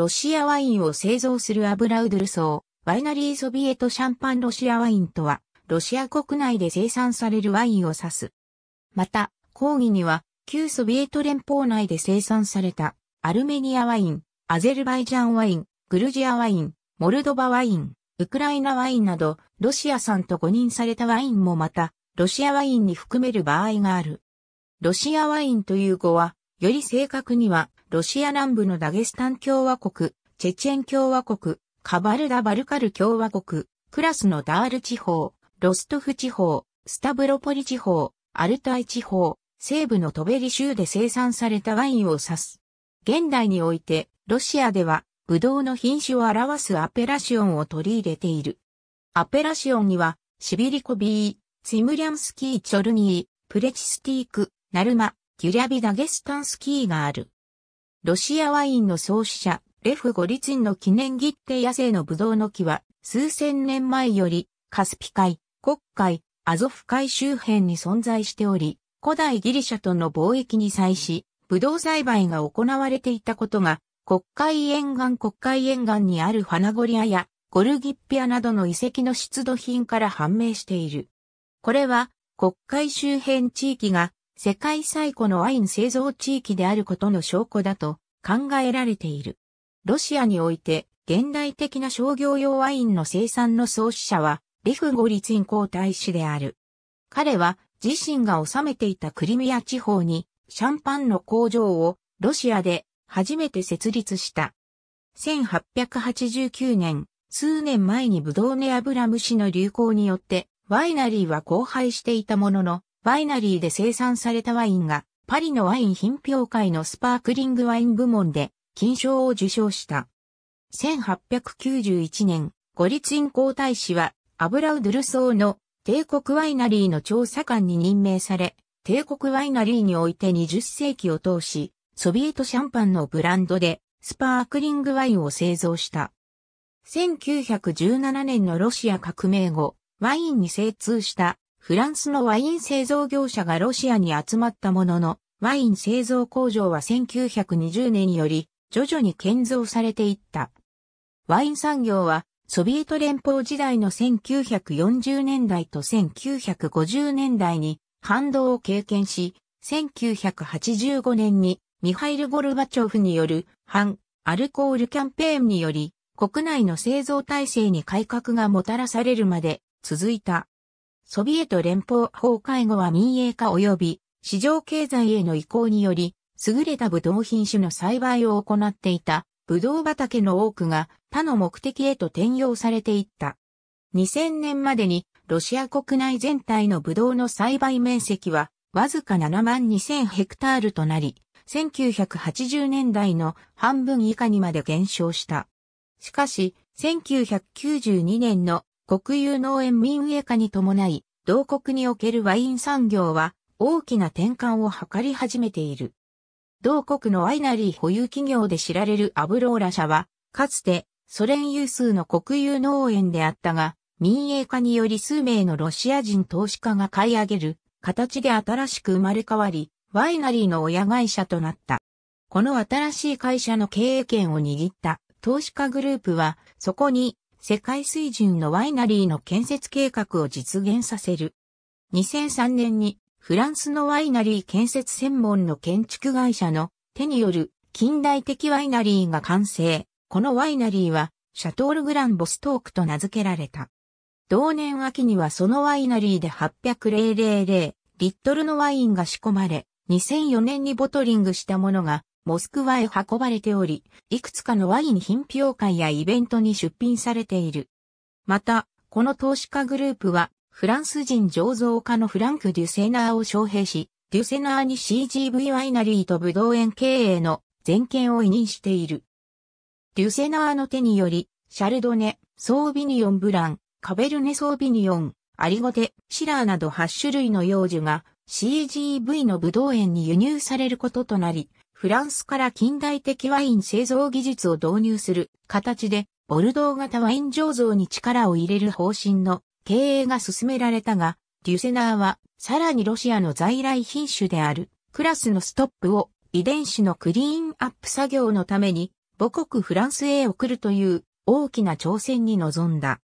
ロシアワインを製造するアブラウドルソワイナリーソビエトシャンパンロシアワインとは、ロシア国内で生産されるワインを指す。また、講義には、旧ソビエト連邦内で生産された、アルメニアワイン、アゼルバイジャンワイン、グルジアワイン、モルドバワイン、ウクライナワインなど、ロシア産と誤認されたワインもまた、ロシアワインに含める場合がある。ロシアワインという語は、より正確には、ロシア南部のダゲスタン共和国、チェチェン共和国、カバルダ・バルカル共和国、クラスのダール地方、ロストフ地方、スタブロポリ地方、アルタイ地方、西部のトベリ州で生産されたワインを指す。現代において、ロシアでは、ブドウの品種を表すアペラシオンを取り入れている。アペラシオンには、シビリコビー、ツィムリャンスキー・チョルニー、プレチスティーク、ナルマ、ギュリャビダゲスタンスキーがある。ロシアワインの創始者、レフ・ゴリツィンの記念切手野生のブドウの木は、数千年前より、カスピ海、黒海、アゾフ海周辺に存在しており、古代ギリシャとの貿易に際し、ブドウ栽培が行われていたことが、国海沿岸国海沿岸にあるファナゴリアやゴルギッピアなどの遺跡の出土品から判明している。これは、国海周辺地域が世界最古のワイン製造地域であることの証拠だと考えられている。ロシアにおいて現代的な商業用ワインの生産の創始者はリフゴリツィン皇太子である。彼は自身が治めていたクリミア地方にシャンパンの工場をロシアで初めて設立した。1889年、数年前にブドウネアブラムシの流行によってワイナリーは荒廃していたものの、ワイナリーで生産されたワインが、パリのワイン品評会のスパークリングワイン部門で、金賞を受賞した。1891年、ゴリツイン皇太子は、アブラウドゥルソーの帝国ワイナリーの調査官に任命され、帝国ワイナリーにおいて20世紀を通し、ソビエトシャンパンのブランドで、スパークリングワインを製造した。1917年のロシア革命後、ワインに精通したフランスのワイン製造業者がロシアに集まったものの、ワイン製造工場は1920年より徐々に建造されていった。ワイン産業はソビエト連邦時代の1940年代と1950年代に反動を経験し、1985年にミハイル・ゴルバチョフによる反アルコールキャンペーンにより国内の製造体制に改革がもたらされるまで続いた。ソビエト連邦崩壊後は民営化及び市場経済への移行により、優れたブドウ品種の栽培を行っていたブドウ畑の多くが他の目的へと転用されていった。2000年までにロシア国内全体のブドウの栽培面積はわずか7万2000ヘクタールとなり、1980年代の半分以下にまで減少した。しかし、1992年の国有農園民営化に伴い、同国におけるワイン産業は大きな転換を図り始めている。同国のワイナリー保有企業で知られるアブローラ社は、かつてソ連有数の国有農園であったが、民営化により数名のロシア人投資家が買い上げる形で新しく生まれ変わり、ワイナリーの親会社となった。この新しい会社の経営権を握った投資家グループは、そこに世界水準のワイナリーの建設計画を実現させる。2003年にフランスのワイナリー建設専門の建築会社の手による近代的ワイナリーが完成。このワイナリーはシャトールグランボストークと名付けられた。同年秋にはそのワイナリーで800,000リットルのワインが仕込まれ、2004年にボトリングしたものがモスクワへ運ばれており、いくつかのワイン品評会やイベントに出品されている。また、この投資家グループは、フランス人醸造家のフランク・デュセナーを招聘し、デュセナーに CGV ワイナリーとブドウ園経営の全権を委任している。デュセナーの手により、シャルドネ、ソービニオンブラン、カベルネソービニオン、アリゴテ、シラーなど8種類の幼樹が CGV のブドウ園に輸入されることとなり、フランスから近代的ワイン製造技術を導入する形で、ボルドー型ワイン醸造に力を入れる方針の経営が進められたが、デュセナーは、さらにロシアの在来品種である、クラスのストップを遺伝子のクリーンアップ作業のために、母国フランスへ送るという大きな挑戦に臨んだ。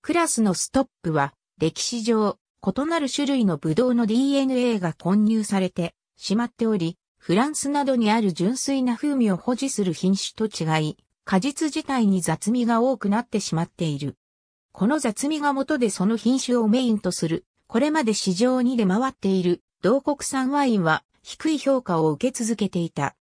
クラスのストップは、歴史上、異なる種類のブドウの DNA が混入されてしまっており、フランスなどにある純粋な風味を保持する品種と違い、果実自体に雑味が多くなってしまっている。この雑味が元でその品種をメインとする、これまで市場に出回っている同国産ワインは低い評価を受け続けていた。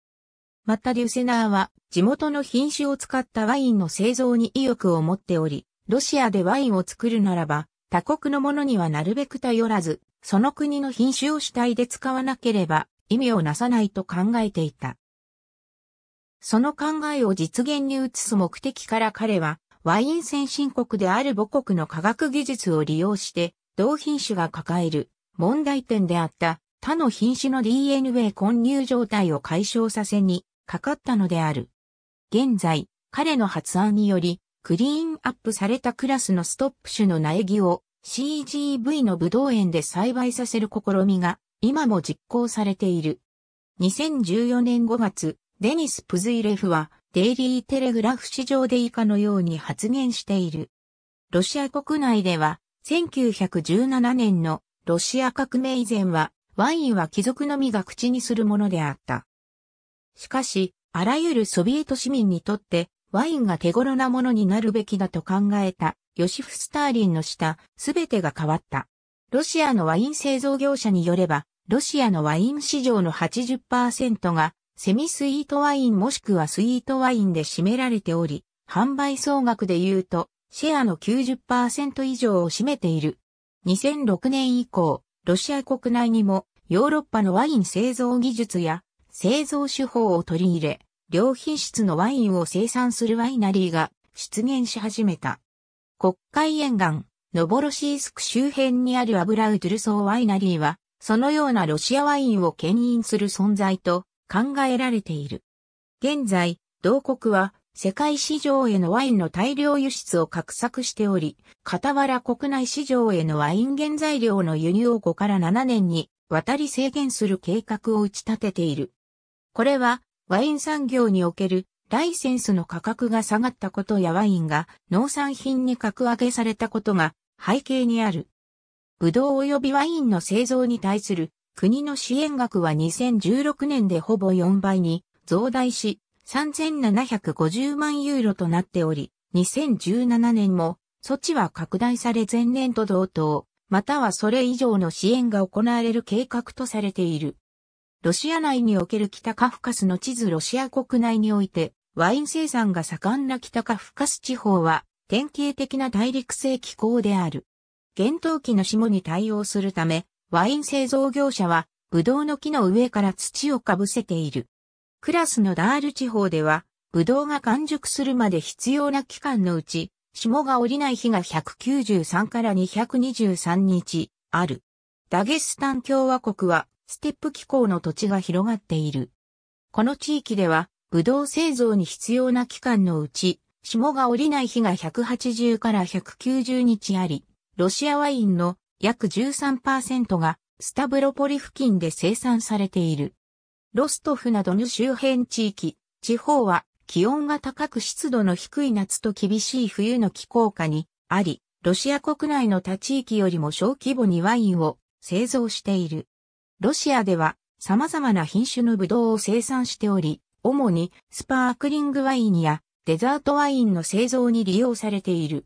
またデュセナーは地元の品種を使ったワインの製造に意欲を持っており、ロシアでワインを作るならば他国のものにはなるべく頼らず、その国の品種を主体で使わなければ意味をなさないと考えていた。その考えを実現に移す目的から彼は、ワイン先進国である母国の科学技術を利用して、同品種が抱える問題点であった他の品種の DNA 混入状態を解消させにかかったのである。現在、彼の発案により、クリーンアップされたクラスのストップ種の苗木を CGV のブドウ園で栽培させる試みが今も実行されている。2014年5月、デニス・プズイレフは、デイリー・テレグラフ市場で以下のように発言している。ロシア国内では、1917年のロシア革命以前は、ワインは貴族のみが口にするものであった。しかし、あらゆるソビエト市民にとって、ワインが手頃なものになるべきだと考えた、ヨシフ・スターリンの下、すべてが変わった。ロシアのワイン製造業者によれば、ロシアのワイン市場の80%がセミスイートワインもしくはスイートワインで占められており、販売総額で言うと、シェアの90%以上を占めている。2006年以降、ロシア国内にもヨーロッパのワイン製造技術や製造手法を取り入れ、良品質のワインを生産するワイナリーが出現し始めた。国会沿岸、ノボロシースク周辺にあるアブラウトゥルソーワイナリーは、そのようなロシアワインを牽引する存在と考えられている。現在、同国は世界市場へのワインの大量輸出を画策しており、傍ら国内市場へのワイン原材料の輸入を5から7年に渡り制限する計画を打ち立てている。これは、ワイン産業におけるライセンスの価格が下がったことやワインが農産品に格上げされたことが背景にある。ぶどう及びワインの製造に対する国の支援額は2016年でほぼ4倍に増大し、3750万ユーロとなっており、2017年も措置は拡大され前年と同等、またはそれ以上の支援が行われる計画とされている。ロシア内における北カフカスの地図ロシア国内において、ワイン生産が盛んな北カフカス地方は、典型的な大陸性気候である。厳冬期の霜に対応するため、ワイン製造業者は、ブドウの木の上から土をかぶせている。クラスのダール地方では、ブドウが完熟するまで必要な期間のうち、霜が降りない日が193から223日ある。ダゲスタン共和国はステップ気候の土地が広がっている。この地域では、ブドウ製造に必要な期間のうち、霜が降りない日が180から190日あり、ロシアワインの約13%がスタブロポリ付近で生産されている。ロストフなどの周辺地域、地方は気温が高く湿度の低い夏と厳しい冬の気候下にあり、ロシア国内の他地域よりも小規模にワインを製造している。ロシアでは様々な品種のブドウを生産しており、主にスパークリングワインやデザートワインの製造に利用されている。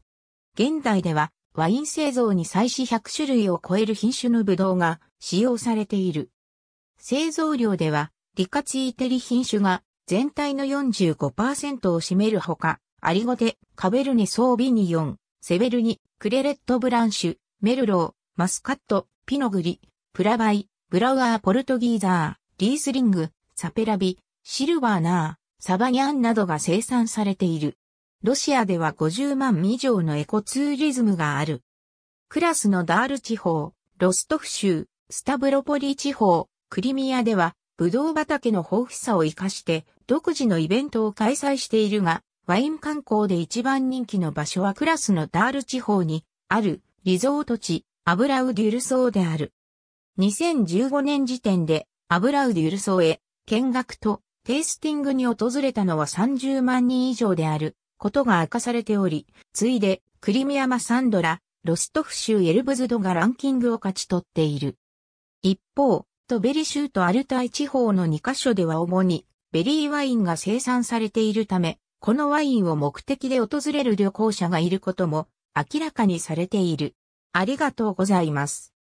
現代ではワイン製造に際し100種類を超える品種のブドウが使用されている。製造量では、リカチーテリ品種が全体の45%を占めるほか、アリゴテ、カベルネ・ソービニヨン、セベルニ、クレレット・ブランシュ、メルロー、マスカット、ピノグリ、プラバイ、ブラウアー・ポルトギーザー、リースリング、サペラビ、シルバーナー、サバニャンなどが生産されている。ロシアでは50万以上のエコツーリズムがある。クラスのダール地方、ロストフ州、スタブロポリ地方、クリミアでは、ブドウ畑の豊富さを活かして、独自のイベントを開催しているが、ワイン観光で一番人気の場所はクラスのダール地方にあるリゾート地アブラウデュルソーである。2015年時点でアブラウデュルソーへ見学とテイスティングに訪れたのは30万人以上であることが明かされており、ついで、クリミアマサンドラ、ロストフ州エルブズドがランキングを勝ち取っている。一方、トベリ州とアルタイ地方の2カ所では主にベリーワインが生産されているため、このワインを目的で訪れる旅行者がいることも明らかにされている。ありがとうございます。